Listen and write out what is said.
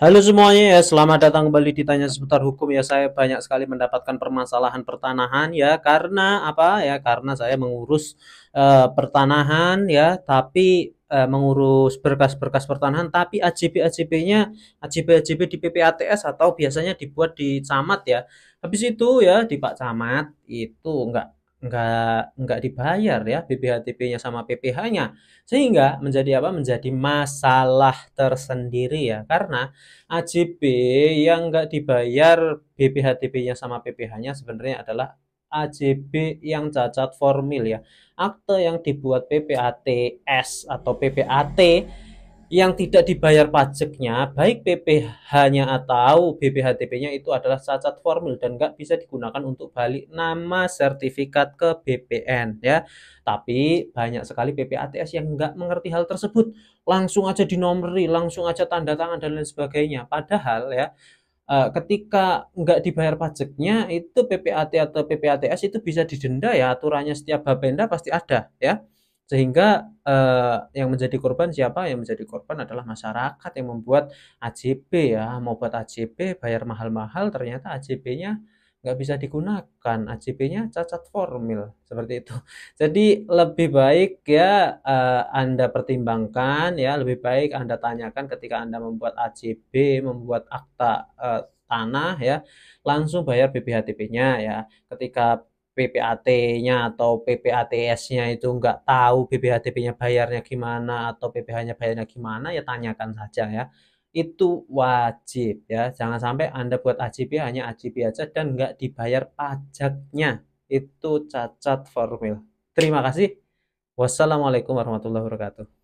Halo semuanya ya, selamat datang kembali ditanya Seputar Hukum ya. Saya banyak sekali mendapatkan permasalahan pertanahan ya karena apa ya? Karena saya mengurus uh, pertanahan ya, tapi uh, mengurus berkas-berkas pertanahan tapi ACP-ACP nya ACP-ACP di PPATS atau biasanya dibuat di camat ya. Habis itu ya di Pak Camat itu enggak nggak nggak dibayar ya BPHTP-nya sama PPH-nya sehingga menjadi apa menjadi masalah tersendiri ya karena AJP yang nggak dibayar BPHTP-nya sama PPH-nya sebenarnya adalah AJB yang cacat formil ya akte yang dibuat PPATS atau PPAT yang tidak dibayar pajaknya, baik PPh-nya atau BPHTP-nya itu adalah cacat formil dan nggak bisa digunakan untuk balik nama sertifikat ke BPN ya. Tapi banyak sekali PPATS yang nggak mengerti hal tersebut. Langsung aja dinomori, langsung aja tanda tangan dan lain sebagainya. Padahal ya e, ketika nggak dibayar pajaknya itu PPAT atau PPATS itu bisa didenda ya aturannya setiap bapenda pasti ada ya sehingga eh, yang menjadi korban siapa yang menjadi korban adalah masyarakat yang membuat AJP ya mau buat AJP bayar mahal-mahal ternyata AJP-nya nggak bisa digunakan AJP-nya cacat formil seperti itu jadi lebih baik ya eh, anda pertimbangkan ya lebih baik anda tanyakan ketika anda membuat AJP membuat akta eh, tanah ya langsung bayar BPHTP-nya ya ketika PPAT-nya atau PPATS-nya itu nggak tahu BPHDP-nya bayarnya gimana atau PPH-nya bayarnya gimana ya tanyakan saja ya itu wajib ya jangan sampai anda buat AJP hanya AJP aja dan nggak dibayar pajaknya itu cacat formil terima kasih wassalamualaikum warahmatullahi wabarakatuh